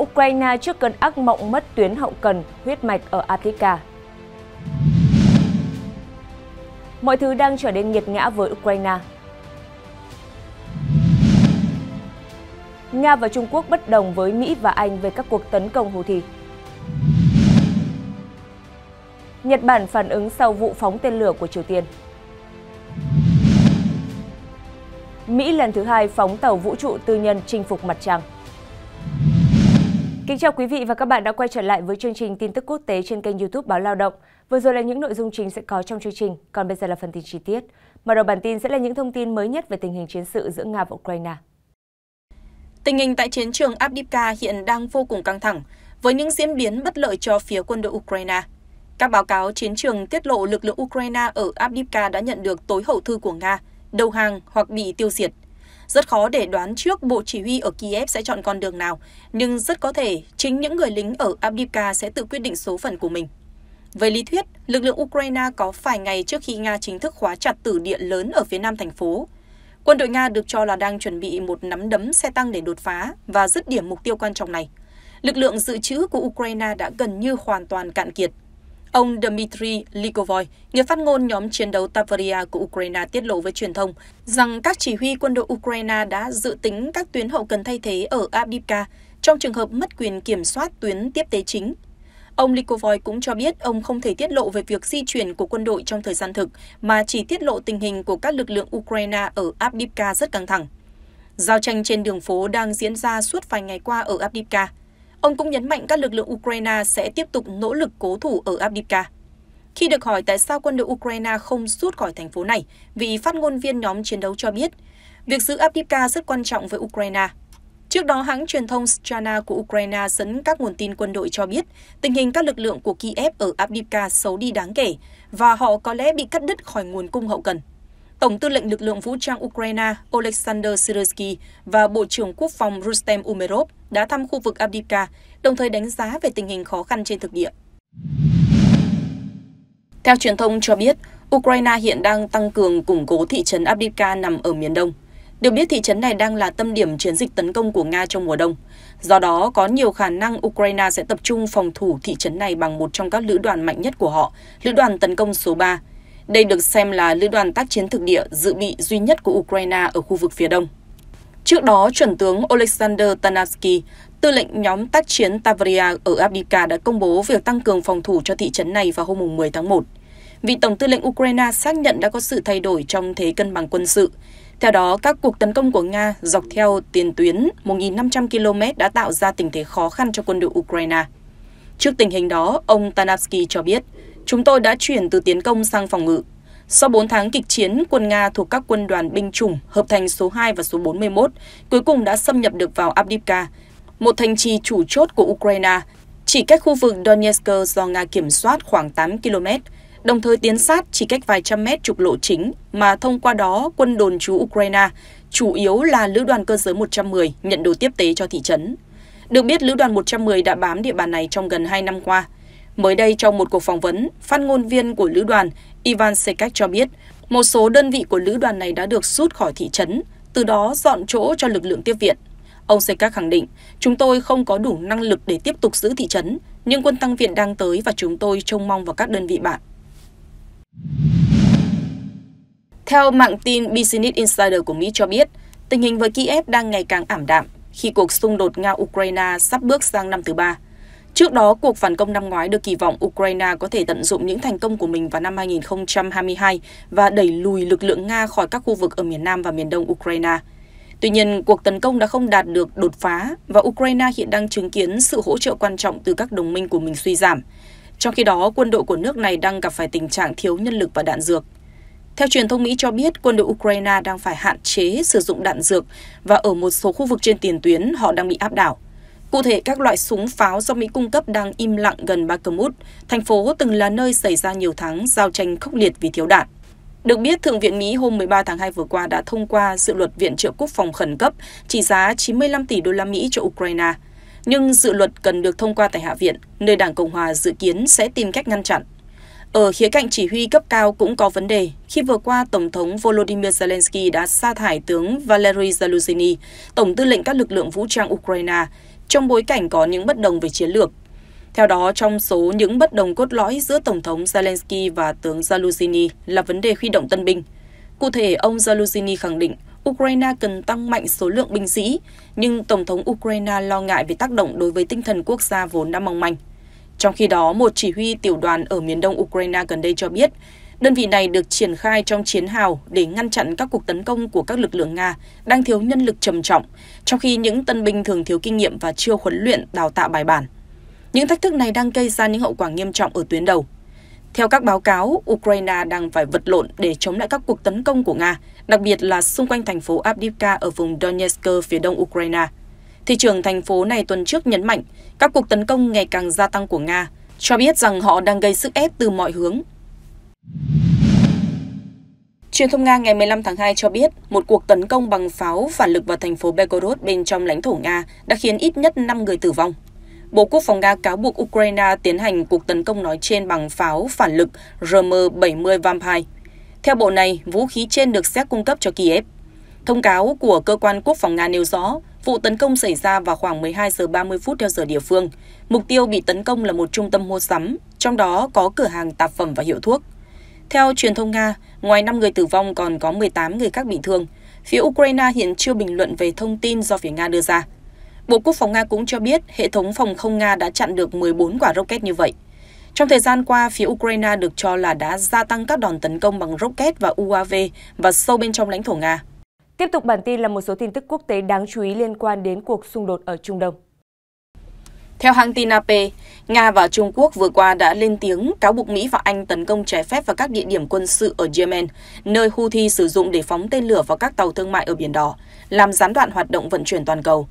Ukraine trước cơn ác mộng mất tuyến hậu cần, huyết mạch ở Abkhazia. Mọi thứ đang trở nên nghiệt ngã với Ukraine. Nga và Trung Quốc bất đồng với Mỹ và Anh về các cuộc tấn công Houthi. Nhật Bản phản ứng sau vụ phóng tên lửa của Triều Tiên. Mỹ lần thứ hai phóng tàu vũ trụ tư nhân chinh phục mặt trăng. Kính chào quý vị và các bạn đã quay trở lại với chương trình tin tức quốc tế trên kênh YouTube Báo Lao động. Vừa rồi là những nội dung chính sẽ có trong chương trình, còn bây giờ là phần tin chi tiết. Mở đầu bản tin sẽ là những thông tin mới nhất về tình hình chiến sự giữa Nga và Ukraine. Tình hình tại chiến trường Abdivka hiện đang vô cùng căng thẳng, với những diễn biến bất lợi cho phía quân đội Ukraine. Các báo cáo chiến trường tiết lộ lực lượng Ukraine ở Abdivka đã nhận được tối hậu thư của Nga, đầu hàng hoặc bị tiêu diệt. Rất khó để đoán trước Bộ Chỉ huy ở Kiev sẽ chọn con đường nào, nhưng rất có thể chính những người lính ở Abdivka sẽ tự quyết định số phận của mình. Về lý thuyết, lực lượng Ukraine có vài ngày trước khi Nga chính thức khóa chặt tử địa lớn ở phía nam thành phố. Quân đội Nga được cho là đang chuẩn bị một nắm đấm xe tăng để đột phá và dứt điểm mục tiêu quan trọng này. Lực lượng dự trữ của Ukraine đã gần như hoàn toàn cạn kiệt. Ông Dmitry Likovoi, người phát ngôn nhóm chiến đấu Tavaria của Ukraine tiết lộ với truyền thông rằng các chỉ huy quân đội Ukraine đã dự tính các tuyến hậu cần thay thế ở Abdivka trong trường hợp mất quyền kiểm soát tuyến tiếp tế chính. Ông Likovoi cũng cho biết ông không thể tiết lộ về việc di chuyển của quân đội trong thời gian thực, mà chỉ tiết lộ tình hình của các lực lượng Ukraine ở Abdivka rất căng thẳng. Giao tranh trên đường phố đang diễn ra suốt vài ngày qua ở Abdivka. Ông cũng nhấn mạnh các lực lượng Ukraine sẽ tiếp tục nỗ lực cố thủ ở Abdivka. Khi được hỏi tại sao quân đội Ukraine không rút khỏi thành phố này, vị phát ngôn viên nhóm chiến đấu cho biết, việc giữ Abdivka rất quan trọng với Ukraine. Trước đó, hãng truyền thông Strana của Ukraine dẫn các nguồn tin quân đội cho biết tình hình các lực lượng của Kiev ở Abdivka xấu đi đáng kể và họ có lẽ bị cắt đứt khỏi nguồn cung hậu cần. Tổng tư lệnh lực lượng vũ trang Ukraine Oleksandr Syrsky và Bộ trưởng Quốc phòng Rustem Umerov đã thăm khu vực Abdibka, đồng thời đánh giá về tình hình khó khăn trên thực địa. Theo truyền thông cho biết, Ukraine hiện đang tăng cường củng cố thị trấn Abdivka nằm ở miền đông. Được biết thị trấn này đang là tâm điểm chiến dịch tấn công của Nga trong mùa đông. Do đó, có nhiều khả năng Ukraine sẽ tập trung phòng thủ thị trấn này bằng một trong các lữ đoàn mạnh nhất của họ, lữ đoàn tấn công số 3. Đây được xem là lữ đoàn tác chiến thực địa dự bị duy nhất của Ukraine ở khu vực phía đông. Trước đó, chuẩn tướng Oleksandr Tanarsky, tư lệnh nhóm tác chiến Tavria ở Abdivka đã công bố việc tăng cường phòng thủ cho thị trấn này vào hôm 10 tháng 1. Vị Tổng tư lệnh Ukraine xác nhận đã có sự thay đổi trong thế cân bằng quân sự. Theo đó, các cuộc tấn công của Nga dọc theo tiền tuyến 1.500 km đã tạo ra tình thế khó khăn cho quân đội Ukraine. Trước tình hình đó, ông Tanavsky cho biết, chúng tôi đã chuyển từ tiến công sang phòng ngự. Sau 4 tháng kịch chiến, quân Nga thuộc các quân đoàn binh chủng hợp thành số 2 và số 41 cuối cùng đã xâm nhập được vào Abdivka, một thành trì chủ chốt của Ukraine, chỉ cách khu vực Donetsk do Nga kiểm soát khoảng 8 km, đồng thời tiến sát chỉ cách vài trăm mét trục lộ chính mà thông qua đó quân đồn trú Ukraine, chủ yếu là lữ đoàn cơ giới 110 nhận đồ tiếp tế cho thị trấn. Được biết, lữ đoàn 110 đã bám địa bàn này trong gần 2 năm qua. Mới đây trong một cuộc phỏng vấn, phát ngôn viên của lữ đoàn Ivan Sekak cho biết, một số đơn vị của lữ đoàn này đã được rút khỏi thị trấn, từ đó dọn chỗ cho lực lượng tiếp viện. Ông Sekak khẳng định, chúng tôi không có đủ năng lực để tiếp tục giữ thị trấn, nhưng quân tăng viện đang tới và chúng tôi trông mong vào các đơn vị bạn. Theo mạng tin Business Insider của Mỹ cho biết, tình hình với Kiev đang ngày càng ảm đạm khi cuộc xung đột Nga-Ukraine sắp bước sang năm thứ ba. Trước đó, cuộc phản công năm ngoái được kỳ vọng Ukraine có thể tận dụng những thành công của mình vào năm 2022 và đẩy lùi lực lượng Nga khỏi các khu vực ở miền Nam và miền Đông Ukraine. Tuy nhiên, cuộc tấn công đã không đạt được đột phá và Ukraine hiện đang chứng kiến sự hỗ trợ quan trọng từ các đồng minh của mình suy giảm. Trong khi đó, quân đội của nước này đang gặp phải tình trạng thiếu nhân lực và đạn dược. Theo truyền thông Mỹ cho biết, quân đội Ukraine đang phải hạn chế sử dụng đạn dược và ở một số khu vực trên tiền tuyến họ đang bị áp đảo. Cụ thể, các loại súng pháo do Mỹ cung cấp đang im lặng gần Bakhmut, thành phố từng là nơi xảy ra nhiều tháng giao tranh khốc liệt vì thiếu đạn. Được biết, Thượng viện Mỹ hôm 13 tháng 2 vừa qua đã thông qua dự luật viện trợ quốc phòng khẩn cấp trị giá 95 tỷ đô la Mỹ cho Ukraine. Nhưng dự luật cần được thông qua tại Hạ viện, nơi Đảng Cộng hòa dự kiến sẽ tìm cách ngăn chặn. Ở khía cạnh chỉ huy cấp cao cũng có vấn đề khi vừa qua Tổng thống Volodymyr Zelensky đã sa thải tướng Valery Zelensky, Tổng tư lệnh các lực lượng vũ trang Ukraine, trong bối cảnh có những bất đồng về chiến lược. Theo đó, trong số những bất đồng cốt lõi giữa Tổng thống Zelensky và tướng Zaluzhny là vấn đề huy động tân binh. Cụ thể, ông Zaluzhny khẳng định Ukraine cần tăng mạnh số lượng binh sĩ, nhưng Tổng thống Ukraine lo ngại về tác động đối với tinh thần quốc gia vốn đã mong manh. Trong khi đó, một chỉ huy tiểu đoàn ở miền đông Ukraine gần đây cho biết Đơn vị này được triển khai trong chiến hào để ngăn chặn các cuộc tấn công của các lực lượng Nga đang thiếu nhân lực trầm trọng, trong khi những tân binh thường thiếu kinh nghiệm và chưa huấn luyện đào tạo bài bản. Những thách thức này đang gây ra những hậu quả nghiêm trọng ở tuyến đầu. Theo các báo cáo, Ukraine đang phải vật lộn để chống lại các cuộc tấn công của Nga, đặc biệt là xung quanh thành phố Avdiivka ở vùng Donetsk phía đông Ukraine. Thị trưởng thành phố này tuần trước nhấn mạnh các cuộc tấn công ngày càng gia tăng của Nga, cho biết rằng họ đang gây sức ép từ mọi hướng Truyền thông Nga ngày 15 tháng 2 cho biết một cuộc tấn công bằng pháo phản lực vào thành phố Belgorod bên trong lãnh thổ Nga đã khiến ít nhất 5 người tử vong. Bộ Quốc phòng Nga cáo buộc Ukraine tiến hành cuộc tấn công nói trên bằng pháo phản lực RM-70 Vampire. Theo bộ này, vũ khí trên được xét cung cấp cho Kiev. Thông cáo của cơ quan quốc phòng Nga nêu rõ, vụ tấn công xảy ra vào khoảng 12 giờ 30 phút theo giờ địa phương. Mục tiêu bị tấn công là một trung tâm mua sắm, trong đó có cửa hàng tạp phẩm và hiệu thuốc. Theo truyền thông Nga, ngoài 5 người tử vong còn có 18 người khác bị thương. Phía Ukraine hiện chưa bình luận về thông tin do phía Nga đưa ra. Bộ Quốc phòng Nga cũng cho biết hệ thống phòng không Nga đã chặn được 14 quả rocket như vậy. Trong thời gian qua, phía Ukraine được cho là đã gia tăng các đòn tấn công bằng rocket và UAV và sâu bên trong lãnh thổ Nga. Tiếp tục bản tin là một số tin tức quốc tế đáng chú ý liên quan đến cuộc xung đột ở Trung Đông. Theo hãng tin AP, Nga và Trung Quốc vừa qua đã lên tiếng cáo buộc Mỹ và Anh tấn công trái phép vào các địa điểm quân sự ở Yemen, nơi Houthi sử dụng để phóng tên lửa vào các tàu thương mại ở Biển Đỏ, làm gián đoạn hoạt động vận chuyển toàn cầu.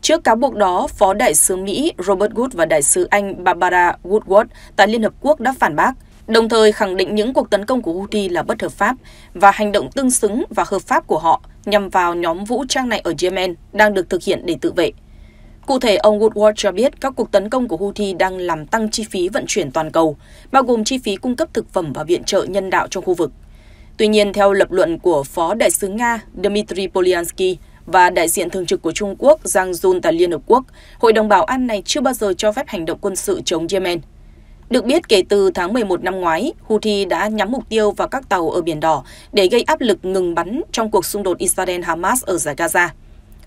Trước cáo buộc đó, Phó Đại sứ Mỹ Robert Wood và Đại sứ Anh Barbara Woodward tại Liên Hợp Quốc đã phản bác, đồng thời khẳng định những cuộc tấn công của Houthi là bất hợp pháp và hành động tương xứng và hợp pháp của họ nhằm vào nhóm vũ trang này ở Yemen đang được thực hiện để tự vệ. Cụ thể, ông Woodward cho biết các cuộc tấn công của Houthi đang làm tăng chi phí vận chuyển toàn cầu, bao gồm chi phí cung cấp thực phẩm và viện trợ nhân đạo trong khu vực. Tuy nhiên, theo lập luận của Phó Đại sứ Nga Dmitry Polyansky và đại diện thường trực của Trung Quốc Giang Jun tại Liên Hợp Quốc, Hội đồng Bảo an này chưa bao giờ cho phép hành động quân sự chống Yemen. Được biết, kể từ tháng 11 năm ngoái, Houthi đã nhắm mục tiêu vào các tàu ở Biển Đỏ để gây áp lực ngừng bắn trong cuộc xung đột Israel-Hamas ở giải Gaza.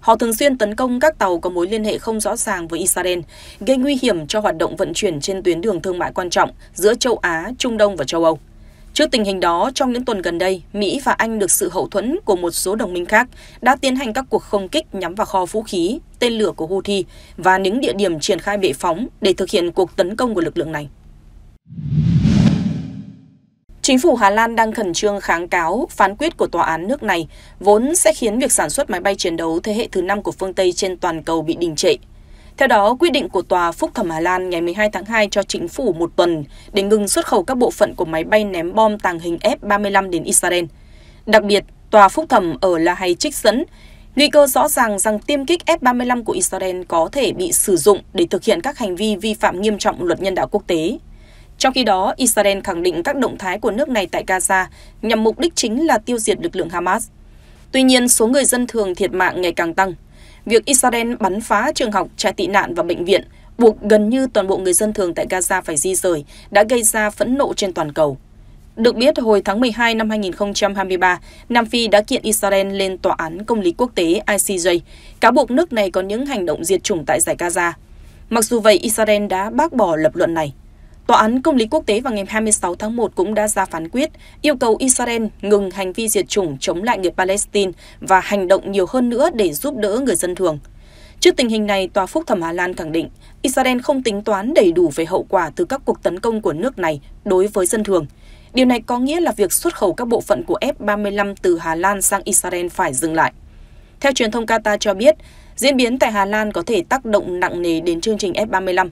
Họ thường xuyên tấn công các tàu có mối liên hệ không rõ ràng với Israel, gây nguy hiểm cho hoạt động vận chuyển trên tuyến đường thương mại quan trọng giữa châu Á, Trung Đông và châu Âu. Trước tình hình đó, trong những tuần gần đây, Mỹ và Anh được sự hậu thuẫn của một số đồng minh khác đã tiến hành các cuộc không kích nhắm vào kho vũ khí, tên lửa của Houthi và những địa điểm triển khai bệ phóng để thực hiện cuộc tấn công của lực lượng này. Chính phủ Hà Lan đang khẩn trương kháng cáo phán quyết của tòa án nước này, vốn sẽ khiến việc sản xuất máy bay chiến đấu thế hệ thứ năm của phương Tây trên toàn cầu bị đình trệ. Theo đó, quy định của tòa phúc thẩm Hà Lan ngày 12 tháng 2 cho chính phủ một tuần để ngừng xuất khẩu các bộ phận của máy bay ném bom tàng hình F-35 đến Israel. Đặc biệt, tòa phúc thẩm ở La Hay trích dẫn nguy cơ rõ ràng rằng tiêm kích F-35 của Israel có thể bị sử dụng để thực hiện các hành vi vi phạm nghiêm trọng luật nhân đạo quốc tế trong khi đó, Israel khẳng định các động thái của nước này tại Gaza nhằm mục đích chính là tiêu diệt lực lượng Hamas. Tuy nhiên, số người dân thường thiệt mạng ngày càng tăng. Việc Israel bắn phá trường học, trại tị nạn và bệnh viện buộc gần như toàn bộ người dân thường tại Gaza phải di rời đã gây ra phẫn nộ trên toàn cầu. Được biết, hồi tháng 12 năm 2023, Nam Phi đã kiện Israel lên Tòa án Công lý Quốc tế ICJ, cáo buộc nước này có những hành động diệt chủng tại giải Gaza. Mặc dù vậy, Israel đã bác bỏ lập luận này. Tòa án Công lý Quốc tế vào ngày 26 tháng 1 cũng đã ra phán quyết yêu cầu Israel ngừng hành vi diệt chủng chống lại người Palestine và hành động nhiều hơn nữa để giúp đỡ người dân thường. Trước tình hình này, Tòa Phúc thẩm Hà Lan khẳng định Israel không tính toán đầy đủ về hậu quả từ các cuộc tấn công của nước này đối với dân thường. Điều này có nghĩa là việc xuất khẩu các bộ phận của F-35 từ Hà Lan sang Israel phải dừng lại. Theo truyền thông Qatar cho biết, diễn biến tại Hà Lan có thể tác động nặng nề đến chương trình F-35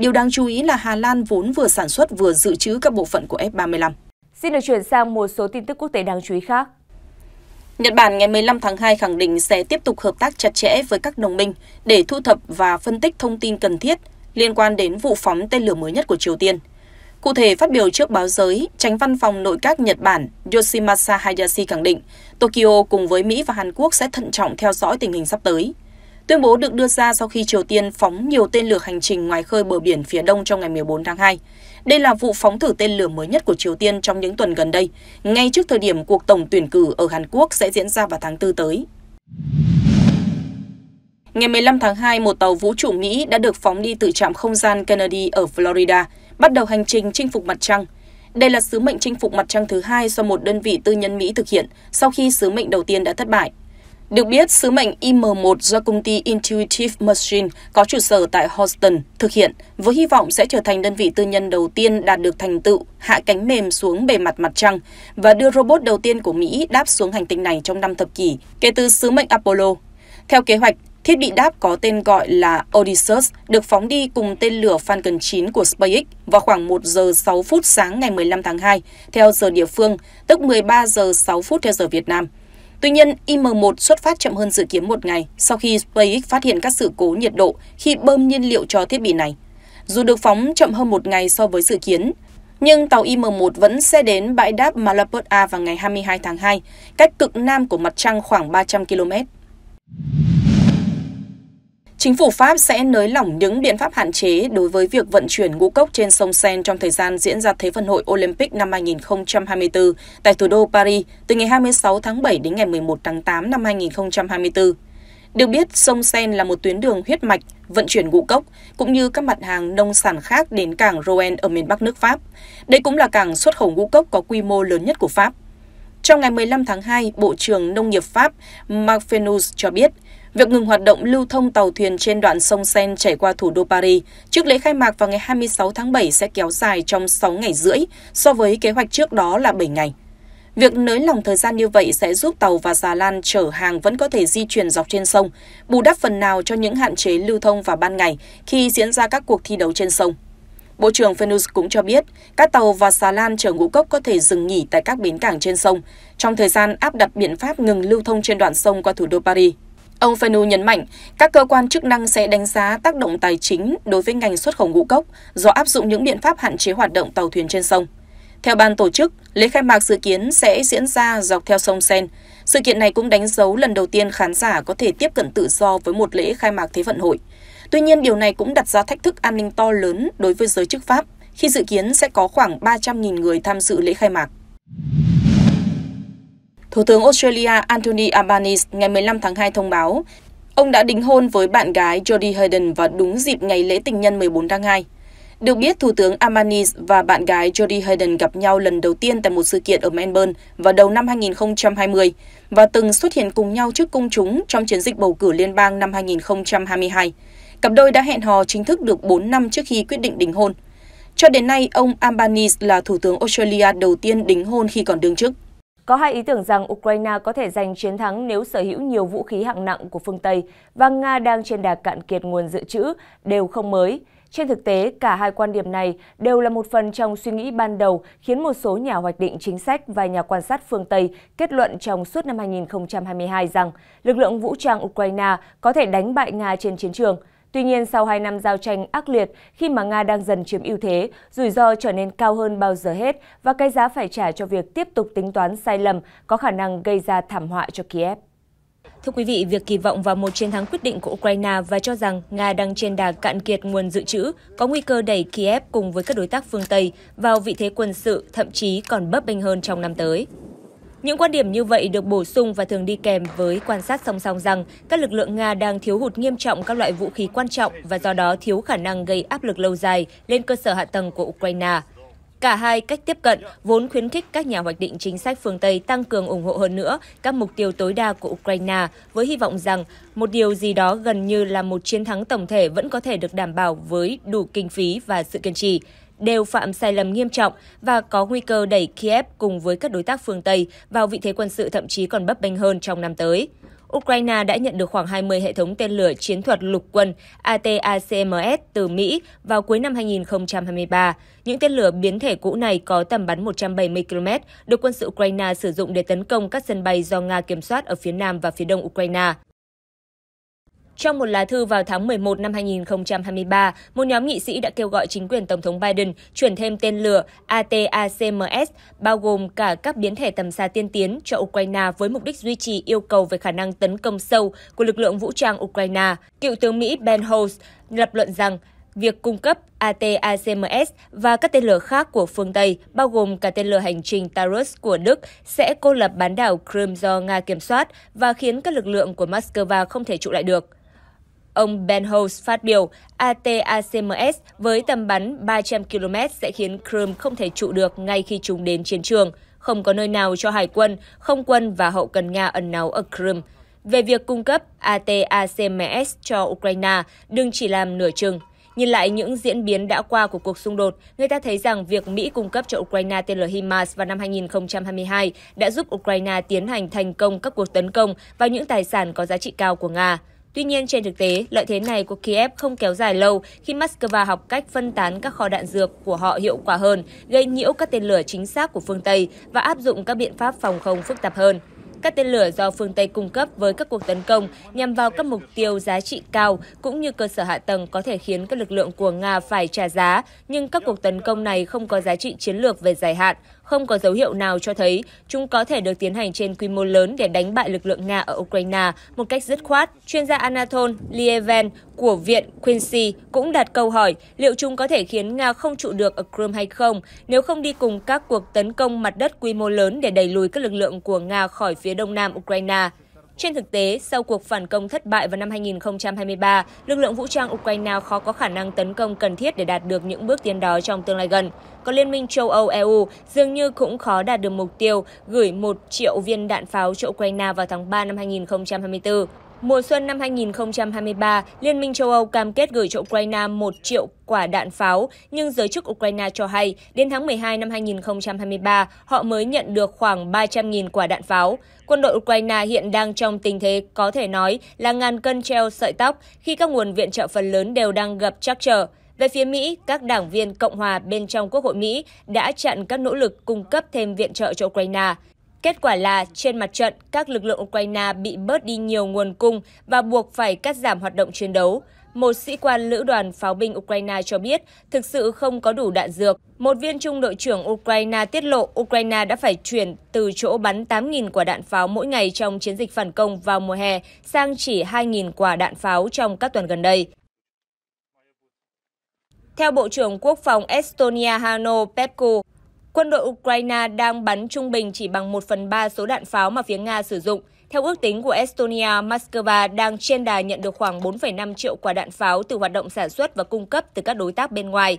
Điều đáng chú ý là Hà Lan vốn vừa sản xuất vừa dự trữ các bộ phận của F-35. Xin được chuyển sang một số tin tức quốc tế đáng chú ý khác. Nhật Bản ngày 15 tháng 2 khẳng định sẽ tiếp tục hợp tác chặt chẽ với các đồng minh để thu thập và phân tích thông tin cần thiết liên quan đến vụ phóng tên lửa mới nhất của Triều Tiên. Cụ thể phát biểu trước báo giới, tránh văn phòng nội các Nhật Bản Yoshimasa Hayashi khẳng định Tokyo cùng với Mỹ và Hàn Quốc sẽ thận trọng theo dõi tình hình sắp tới. Tuyên bố được đưa ra sau khi Triều Tiên phóng nhiều tên lửa hành trình ngoài khơi bờ biển phía đông trong ngày 14 tháng 2. Đây là vụ phóng thử tên lửa mới nhất của Triều Tiên trong những tuần gần đây, ngay trước thời điểm cuộc tổng tuyển cử ở Hàn Quốc sẽ diễn ra vào tháng 4 tới. Ngày 15 tháng 2, một tàu vũ trụ Mỹ đã được phóng đi từ trạm không gian Kennedy ở Florida, bắt đầu hành trình chinh phục mặt trăng. Đây là sứ mệnh chinh phục mặt trăng thứ hai do một đơn vị tư nhân Mỹ thực hiện sau khi sứ mệnh đầu tiên đã thất bại. Được biết, sứ mệnh IM-1 do công ty Intuitive Machine có trụ sở tại Houston thực hiện với hy vọng sẽ trở thành đơn vị tư nhân đầu tiên đạt được thành tựu hạ cánh mềm xuống bề mặt mặt trăng và đưa robot đầu tiên của Mỹ đáp xuống hành tinh này trong năm thập kỷ kể từ sứ mệnh Apollo. Theo kế hoạch, thiết bị đáp có tên gọi là Odysseus được phóng đi cùng tên lửa Falcon 9 của SpaceX vào khoảng 1 giờ 6 phút sáng ngày 15 tháng 2 theo giờ địa phương, tức 13 giờ 6 phút theo giờ Việt Nam – Tuy nhiên, IM-1 xuất phát chậm hơn dự kiến một ngày sau khi SpaceX phát hiện các sự cố nhiệt độ khi bơm nhiên liệu cho thiết bị này. Dù được phóng chậm hơn một ngày so với dự kiến, nhưng tàu IM-1 vẫn sẽ đến bãi đáp Malapert A vào ngày 22 tháng 2, cách cực nam của mặt trăng khoảng 300 km. Chính phủ Pháp sẽ nới lỏng những biện pháp hạn chế đối với việc vận chuyển ngũ cốc trên sông Sen trong thời gian diễn ra Thế vận hội Olympic năm 2024 tại thủ đô Paris từ ngày 26 tháng 7 đến ngày 11 tháng 8 năm 2024. Được biết, sông Sen là một tuyến đường huyết mạch vận chuyển ngũ cốc cũng như các mặt hàng nông sản khác đến cảng Rouen ở miền Bắc nước Pháp. Đây cũng là cảng xuất khẩu ngũ cốc có quy mô lớn nhất của Pháp. Trong ngày 15 tháng 2, Bộ trưởng Nông nghiệp Pháp Marc Fenous cho biết, Việc ngừng hoạt động lưu thông tàu thuyền trên đoạn sông Sen chảy qua thủ đô Paris trước lễ khai mạc vào ngày 26 tháng 7 sẽ kéo dài trong 6 ngày rưỡi so với kế hoạch trước đó là 7 ngày. Việc nới lỏng thời gian như vậy sẽ giúp tàu và xà lan chở hàng vẫn có thể di chuyển dọc trên sông, bù đắp phần nào cho những hạn chế lưu thông vào ban ngày khi diễn ra các cuộc thi đấu trên sông. Bộ trưởng Fenus cũng cho biết, các tàu và xà lan chở ngũ cốc có thể dừng nghỉ tại các bến cảng trên sông trong thời gian áp đặt biện pháp ngừng lưu thông trên đoạn sông qua thủ đô Paris. Ông Fanu nhấn mạnh, các cơ quan chức năng sẽ đánh giá tác động tài chính đối với ngành xuất khẩu ngũ cốc do áp dụng những biện pháp hạn chế hoạt động tàu thuyền trên sông. Theo ban tổ chức, lễ khai mạc dự kiến sẽ diễn ra dọc theo sông Sen. Sự kiện này cũng đánh dấu lần đầu tiên khán giả có thể tiếp cận tự do với một lễ khai mạc Thế vận hội. Tuy nhiên, điều này cũng đặt ra thách thức an ninh to lớn đối với giới chức Pháp, khi dự kiến sẽ có khoảng 300.000 người tham dự lễ khai mạc. Thủ tướng Australia Anthony Albanese ngày 15 tháng 2 thông báo, ông đã đính hôn với bạn gái Jodie Hayden vào đúng dịp ngày lễ tình nhân 14 tháng 2. Được biết, Thủ tướng Albanese và bạn gái Jodie Hayden gặp nhau lần đầu tiên tại một sự kiện ở Melbourne vào đầu năm 2020 và từng xuất hiện cùng nhau trước công chúng trong chiến dịch bầu cử liên bang năm 2022. Cặp đôi đã hẹn hò chính thức được 4 năm trước khi quyết định đính hôn. Cho đến nay, ông Albanese là Thủ tướng Australia đầu tiên đính hôn khi còn đương chức. Có hai ý tưởng rằng Ukraine có thể giành chiến thắng nếu sở hữu nhiều vũ khí hạng nặng của phương Tây và Nga đang trên đà cạn kiệt nguồn dự trữ đều không mới. Trên thực tế, cả hai quan điểm này đều là một phần trong suy nghĩ ban đầu khiến một số nhà hoạch định chính sách và nhà quan sát phương Tây kết luận trong suốt năm 2022 rằng lực lượng vũ trang Ukraine có thể đánh bại Nga trên chiến trường. Tuy nhiên, sau 2 năm giao tranh ác liệt, khi mà Nga đang dần chiếm ưu thế, rủi ro trở nên cao hơn bao giờ hết và cái giá phải trả cho việc tiếp tục tính toán sai lầm có khả năng gây ra thảm họa cho Kiev. Thưa quý vị, việc kỳ vọng vào một chiến thắng quyết định của Ukraine và cho rằng Nga đang trên đà cạn kiệt nguồn dự trữ có nguy cơ đẩy Kiev cùng với các đối tác phương Tây vào vị thế quân sự, thậm chí còn bấp bênh hơn trong năm tới. Những quan điểm như vậy được bổ sung và thường đi kèm với quan sát song song rằng các lực lượng Nga đang thiếu hụt nghiêm trọng các loại vũ khí quan trọng và do đó thiếu khả năng gây áp lực lâu dài lên cơ sở hạ tầng của Ukraine. Cả hai cách tiếp cận vốn khuyến khích các nhà hoạch định chính sách phương Tây tăng cường ủng hộ hơn nữa các mục tiêu tối đa của Ukraine với hy vọng rằng một điều gì đó gần như là một chiến thắng tổng thể vẫn có thể được đảm bảo với đủ kinh phí và sự kiên trì đều phạm sai lầm nghiêm trọng và có nguy cơ đẩy Kiev cùng với các đối tác phương Tây vào vị thế quân sự thậm chí còn bấp bênh hơn trong năm tới. Ukraine đã nhận được khoảng 20 hệ thống tên lửa chiến thuật lục quân ATACMS từ Mỹ vào cuối năm 2023. Những tên lửa biến thể cũ này có tầm bắn 170 km, được quân sự Ukraine sử dụng để tấn công các sân bay do Nga kiểm soát ở phía nam và phía đông Ukraine. Trong một lá thư vào tháng 11 năm 2023, một nhóm nghị sĩ đã kêu gọi chính quyền Tổng thống Biden chuyển thêm tên lửa ATACMS, bao gồm cả các biến thể tầm xa tiên tiến cho Ukraine với mục đích duy trì yêu cầu về khả năng tấn công sâu của lực lượng vũ trang Ukraine. Cựu tướng Mỹ Ben Holt lập luận rằng việc cung cấp ATACMS và các tên lửa khác của phương Tây, bao gồm cả tên lửa hành trình Taurus của Đức, sẽ cô lập bán đảo Crimea do Nga kiểm soát và khiến các lực lượng của Moscow không thể trụ lại được. Ông Ben Hose phát biểu ATACMS với tầm bắn 300 km sẽ khiến Crimea không thể trụ được ngay khi chúng đến chiến trường. Không có nơi nào cho hải quân, không quân và hậu cần Nga ẩn náu ở Crimea. Về việc cung cấp ATACMS cho Ukraine, đừng chỉ làm nửa chừng. Nhìn lại những diễn biến đã qua của cuộc xung đột, người ta thấy rằng việc Mỹ cung cấp cho Ukraine tên lửa HIMARS vào năm 2022 đã giúp Ukraine tiến hành thành công các cuộc tấn công vào những tài sản có giá trị cao của Nga. Tuy nhiên, trên thực tế, lợi thế này của Kiev không kéo dài lâu khi Moscow học cách phân tán các kho đạn dược của họ hiệu quả hơn, gây nhiễu các tên lửa chính xác của phương Tây và áp dụng các biện pháp phòng không phức tạp hơn. Các tên lửa do phương Tây cung cấp với các cuộc tấn công nhằm vào các mục tiêu giá trị cao cũng như cơ sở hạ tầng có thể khiến các lực lượng của Nga phải trả giá, nhưng các cuộc tấn công này không có giá trị chiến lược về dài hạn không có dấu hiệu nào cho thấy chúng có thể được tiến hành trên quy mô lớn để đánh bại lực lượng Nga ở Ukraine một cách dứt khoát. Chuyên gia Anatol Lieven của Viện Quincy cũng đặt câu hỏi liệu chúng có thể khiến Nga không trụ được ở Crimea hay không nếu không đi cùng các cuộc tấn công mặt đất quy mô lớn để đẩy lùi các lực lượng của Nga khỏi phía đông nam Ukraine. Trên thực tế, sau cuộc phản công thất bại vào năm 2023, lực lượng vũ trang Ukraine khó có khả năng tấn công cần thiết để đạt được những bước tiến đó trong tương lai gần. Còn Liên minh châu Âu EU dường như cũng khó đạt được mục tiêu gửi 1 triệu viên đạn pháo cho Ukraine vào tháng 3 năm 2024. Mùa xuân năm 2023, Liên minh châu Âu cam kết gửi cho Ukraine 1 triệu quả đạn pháo, nhưng giới chức Ukraine cho hay đến tháng 12 năm 2023 họ mới nhận được khoảng 300.000 quả đạn pháo quân đội Ukraine hiện đang trong tình thế có thể nói là ngàn cân treo sợi tóc khi các nguồn viện trợ phần lớn đều đang gặp trắc trở. Về phía Mỹ, các đảng viên Cộng hòa bên trong Quốc hội Mỹ đã chặn các nỗ lực cung cấp thêm viện trợ cho Ukraine. Kết quả là, trên mặt trận, các lực lượng Ukraine bị bớt đi nhiều nguồn cung và buộc phải cắt giảm hoạt động chiến đấu. Một sĩ quan lữ đoàn pháo binh Ukraine cho biết thực sự không có đủ đạn dược. Một viên trung đội trưởng Ukraine tiết lộ Ukraine đã phải chuyển từ chỗ bắn 8.000 quả đạn pháo mỗi ngày trong chiến dịch phản công vào mùa hè sang chỉ 2.000 quả đạn pháo trong các tuần gần đây. Theo Bộ trưởng Quốc phòng Estonia Hano Pepko, quân đội Ukraine đang bắn trung bình chỉ bằng 1 phần 3 số đạn pháo mà phía Nga sử dụng – theo ước tính của Estonia, Moscow đang trên đà nhận được khoảng 4,5 triệu quả đạn pháo từ hoạt động sản xuất và cung cấp từ các đối tác bên ngoài.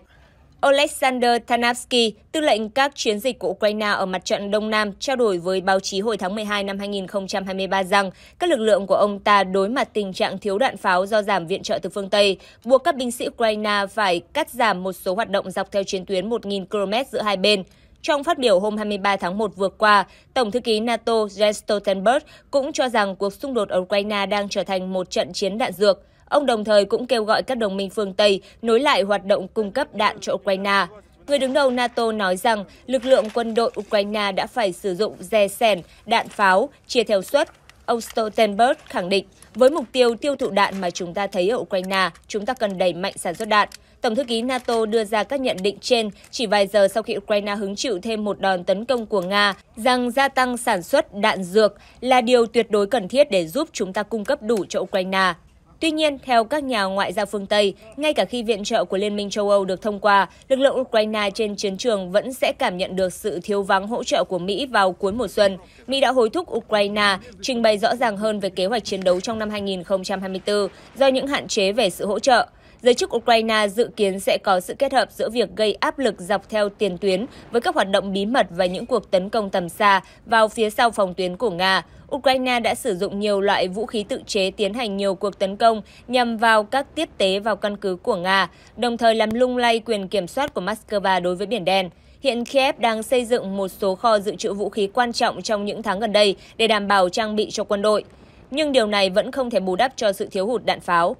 Alexander Tanavsky, tư lệnh các chiến dịch của Ukraine ở mặt trận Đông Nam, trao đổi với báo chí hồi tháng 12 năm 2023 rằng các lực lượng của ông ta đối mặt tình trạng thiếu đạn pháo do giảm viện trợ từ phương Tây, buộc các binh sĩ Ukraine phải cắt giảm một số hoạt động dọc theo chiến tuyến 1.000 km giữa hai bên. Trong phát biểu hôm 23 tháng 1 vừa qua, Tổng thư ký NATO Jens Stoltenberg cũng cho rằng cuộc xung đột ở Ukraine đang trở thành một trận chiến đạn dược. Ông đồng thời cũng kêu gọi các đồng minh phương Tây nối lại hoạt động cung cấp đạn cho Ukraine. Người đứng đầu NATO nói rằng lực lượng quân đội Ukraine đã phải sử dụng dè sẻn, đạn pháo, chia theo suất. Ông Stoltenberg khẳng định, với mục tiêu tiêu thụ đạn mà chúng ta thấy ở Ukraine, chúng ta cần đẩy mạnh sản xuất đạn. Tổng thư ký NATO đưa ra các nhận định trên chỉ vài giờ sau khi Ukraine hứng chịu thêm một đòn tấn công của Nga, rằng gia tăng sản xuất đạn dược là điều tuyệt đối cần thiết để giúp chúng ta cung cấp đủ cho Ukraine. Tuy nhiên, theo các nhà ngoại giao phương Tây, ngay cả khi viện trợ của Liên minh châu Âu được thông qua, lực lượng Ukraine trên chiến trường vẫn sẽ cảm nhận được sự thiếu vắng hỗ trợ của Mỹ vào cuối mùa xuân. Mỹ đã hối thúc Ukraine trình bày rõ ràng hơn về kế hoạch chiến đấu trong năm 2024 do những hạn chế về sự hỗ trợ. Giới chức Ukraine dự kiến sẽ có sự kết hợp giữa việc gây áp lực dọc theo tiền tuyến với các hoạt động bí mật và những cuộc tấn công tầm xa vào phía sau phòng tuyến của Nga. Ukraine đã sử dụng nhiều loại vũ khí tự chế tiến hành nhiều cuộc tấn công nhằm vào các tiếp tế vào căn cứ của Nga, đồng thời làm lung lay quyền kiểm soát của Moscow đối với Biển Đen. Hiện Kiev đang xây dựng một số kho dự trữ vũ khí quan trọng trong những tháng gần đây để đảm bảo trang bị cho quân đội. Nhưng điều này vẫn không thể bù đắp cho sự thiếu hụt đạn pháo.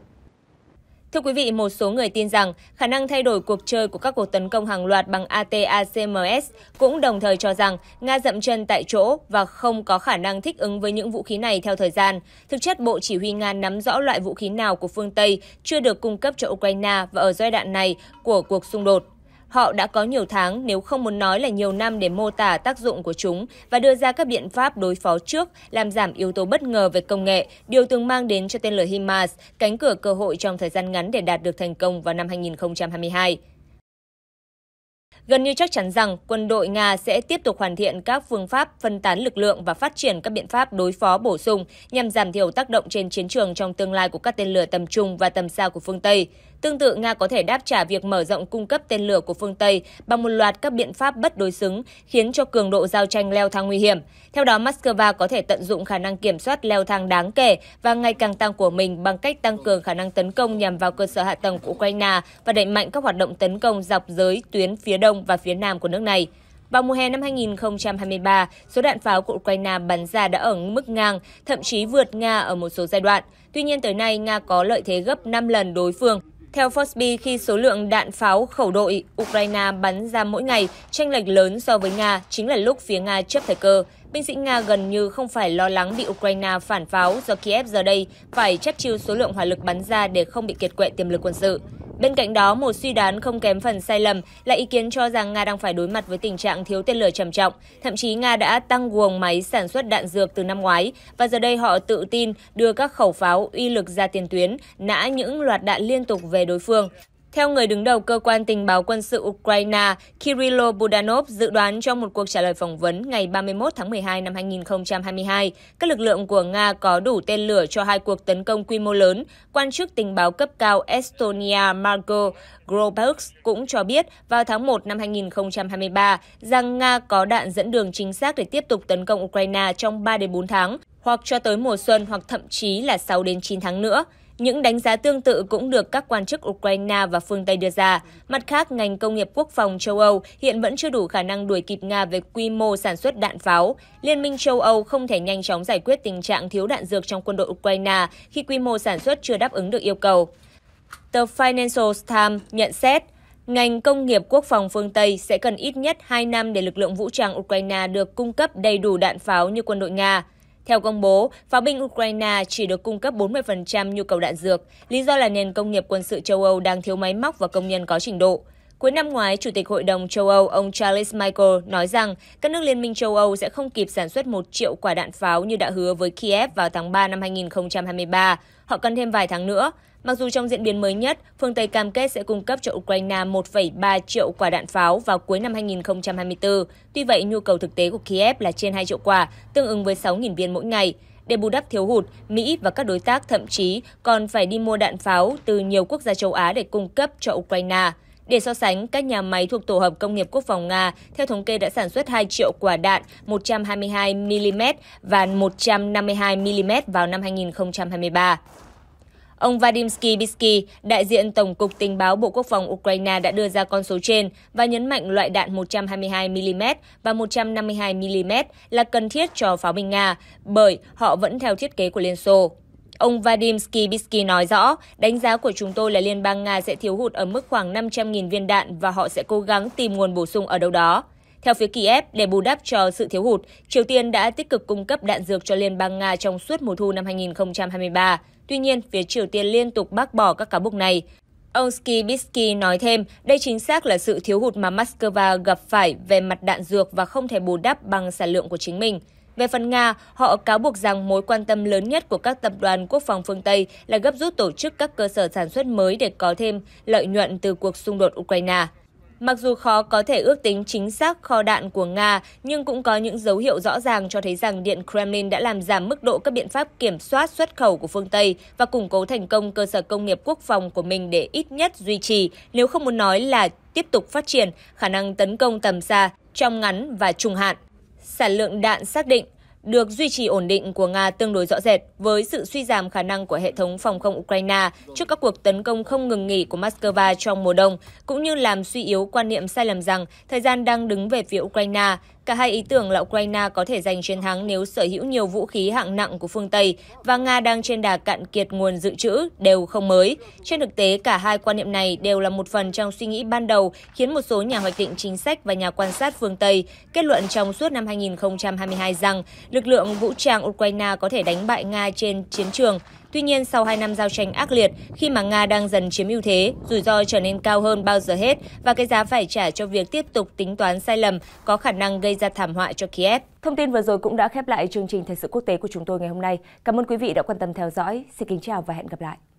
Thưa quý vị, một số người tin rằng khả năng thay đổi cuộc chơi của các cuộc tấn công hàng loạt bằng ATACMS cũng đồng thời cho rằng Nga dậm chân tại chỗ và không có khả năng thích ứng với những vũ khí này theo thời gian. Thực chất, Bộ Chỉ huy Nga nắm rõ loại vũ khí nào của phương Tây chưa được cung cấp cho Ukraine và ở giai đoạn này của cuộc xung đột. Họ đã có nhiều tháng, nếu không muốn nói là nhiều năm để mô tả tác dụng của chúng và đưa ra các biện pháp đối phó trước, làm giảm yếu tố bất ngờ về công nghệ, điều từng mang đến cho tên lửa HIMARS cánh cửa cơ hội trong thời gian ngắn để đạt được thành công vào năm 2022. Gần như chắc chắn rằng quân đội Nga sẽ tiếp tục hoàn thiện các phương pháp phân tán lực lượng và phát triển các biện pháp đối phó bổ sung nhằm giảm thiểu tác động trên chiến trường trong tương lai của các tên lửa tầm trung và tầm xa của phương Tây. Tương tự, Nga có thể đáp trả việc mở rộng cung cấp tên lửa của phương Tây bằng một loạt các biện pháp bất đối xứng, khiến cho cường độ giao tranh leo thang nguy hiểm. Theo đó, Moscow có thể tận dụng khả năng kiểm soát leo thang đáng kể và ngày càng tăng của mình bằng cách tăng cường khả năng tấn công nhằm vào cơ sở hạ tầng của Ukraine và đẩy mạnh các hoạt động tấn công dọc giới tuyến phía đông và phía nam của nước này. Vào mùa hè năm 2023, số đạn pháo của Ukraine bắn ra đã ở mức ngang, thậm chí vượt Nga ở một số giai đoạn. Tuy nhiên tới nay, Nga có lợi thế gấp 5 lần đối phương theo Fosby, khi số lượng đạn pháo khẩu đội Ukraine bắn ra mỗi ngày tranh lệch lớn so với Nga chính là lúc phía Nga chấp thời cơ binh sĩ Nga gần như không phải lo lắng bị Ukraine phản pháo do Kiev giờ đây phải chắc chiêu số lượng hỏa lực bắn ra để không bị kiệt quệ tiềm lực quân sự. Bên cạnh đó, một suy đoán không kém phần sai lầm là ý kiến cho rằng Nga đang phải đối mặt với tình trạng thiếu tên lửa trầm trọng. Thậm chí Nga đã tăng guồng máy sản xuất đạn dược từ năm ngoái và giờ đây họ tự tin đưa các khẩu pháo uy lực ra tiền tuyến, nã những loạt đạn liên tục về đối phương. Theo người đứng đầu cơ quan tình báo quân sự Ukraine, Kirilo Budanov dự đoán trong một cuộc trả lời phỏng vấn ngày 31 tháng 12 năm 2022, các lực lượng của Nga có đủ tên lửa cho hai cuộc tấn công quy mô lớn. Quan chức tình báo cấp cao Estonia Margo Grobex cũng cho biết vào tháng 1 năm 2023 rằng Nga có đạn dẫn đường chính xác để tiếp tục tấn công Ukraine trong 3 đến 4 tháng, hoặc cho tới mùa xuân hoặc thậm chí là 6 đến 9 tháng nữa. Những đánh giá tương tự cũng được các quan chức Ukraine và phương Tây đưa ra. Mặt khác, ngành công nghiệp quốc phòng châu Âu hiện vẫn chưa đủ khả năng đuổi kịp Nga về quy mô sản xuất đạn pháo. Liên minh châu Âu không thể nhanh chóng giải quyết tình trạng thiếu đạn dược trong quân đội Ukraine khi quy mô sản xuất chưa đáp ứng được yêu cầu. Tờ Financial Times nhận xét, ngành công nghiệp quốc phòng phương Tây sẽ cần ít nhất 2 năm để lực lượng vũ trang Ukraine được cung cấp đầy đủ đạn pháo như quân đội Nga. Theo công bố, pháo binh Ukraine chỉ được cung cấp 40% nhu cầu đạn dược, lý do là nền công nghiệp quân sự châu Âu đang thiếu máy móc và công nhân có trình độ. Cuối năm ngoái, Chủ tịch Hội đồng châu Âu ông Charles Michael nói rằng các nước Liên minh châu Âu sẽ không kịp sản xuất một triệu quả đạn pháo như đã hứa với Kiev vào tháng 3 năm 2023. Họ cần thêm vài tháng nữa. Mặc dù trong diễn biến mới nhất, phương Tây cam kết sẽ cung cấp cho Ukraine 1,3 triệu quả đạn pháo vào cuối năm 2024. Tuy vậy, nhu cầu thực tế của Kiev là trên 2 triệu quả, tương ứng với 6.000 viên mỗi ngày. Để bù đắp thiếu hụt, Mỹ và các đối tác thậm chí còn phải đi mua đạn pháo từ nhiều quốc gia châu Á để cung cấp cho Ukraine. Để so sánh, các nhà máy thuộc Tổ hợp Công nghiệp Quốc phòng Nga theo thống kê đã sản xuất 2 triệu quả đạn 122mm và 152mm vào năm 2023. Ông Vadim Skibitsky, đại diện Tổng cục Tình báo Bộ Quốc phòng Ukraine đã đưa ra con số trên và nhấn mạnh loại đạn 122mm và 152mm là cần thiết cho pháo binh Nga bởi họ vẫn theo thiết kế của Liên Xô. Ông Vadim Skibitsky nói rõ, đánh giá của chúng tôi là Liên bang Nga sẽ thiếu hụt ở mức khoảng 500.000 viên đạn và họ sẽ cố gắng tìm nguồn bổ sung ở đâu đó. Theo phía Kiev, để bù đắp cho sự thiếu hụt, Triều Tiên đã tích cực cung cấp đạn dược cho Liên bang Nga trong suốt mùa thu năm 2023. Tuy nhiên, phía Triều Tiên liên tục bác bỏ các cáo buộc này. Ông Skibitsky nói thêm, đây chính xác là sự thiếu hụt mà Moscow gặp phải về mặt đạn dược và không thể bù đắp bằng sản lượng của chính mình. Về phần Nga, họ cáo buộc rằng mối quan tâm lớn nhất của các tập đoàn quốc phòng phương Tây là gấp rút tổ chức các cơ sở sản xuất mới để có thêm lợi nhuận từ cuộc xung đột Ukraine. Mặc dù khó có thể ước tính chính xác kho đạn của Nga, nhưng cũng có những dấu hiệu rõ ràng cho thấy rằng Điện Kremlin đã làm giảm mức độ các biện pháp kiểm soát xuất khẩu của phương Tây và củng cố thành công cơ sở công nghiệp quốc phòng của mình để ít nhất duy trì, nếu không muốn nói là tiếp tục phát triển khả năng tấn công tầm xa, trong ngắn và trung hạn. Sản lượng đạn xác định được duy trì ổn định của Nga tương đối rõ rệt với sự suy giảm khả năng của hệ thống phòng không Ukraine trước các cuộc tấn công không ngừng nghỉ của Moscow trong mùa đông, cũng như làm suy yếu quan niệm sai lầm rằng thời gian đang đứng về phía Ukraine Cả hai ý tưởng là Ukraine có thể giành chiến thắng nếu sở hữu nhiều vũ khí hạng nặng của phương Tây và Nga đang trên đà cạn kiệt nguồn dự trữ đều không mới. Trên thực tế, cả hai quan niệm này đều là một phần trong suy nghĩ ban đầu khiến một số nhà hoạch định chính sách và nhà quan sát phương Tây kết luận trong suốt năm 2022 rằng lực lượng vũ trang Ukraine có thể đánh bại Nga trên chiến trường Tuy nhiên, sau 2 năm giao tranh ác liệt, khi mà Nga đang dần chiếm ưu thế, rủi ro trở nên cao hơn bao giờ hết và cái giá phải trả cho việc tiếp tục tính toán sai lầm có khả năng gây ra thảm họa cho Kiev. Thông tin vừa rồi cũng đã khép lại chương trình thời sự quốc tế của chúng tôi ngày hôm nay. Cảm ơn quý vị đã quan tâm theo dõi. Xin kính chào và hẹn gặp lại.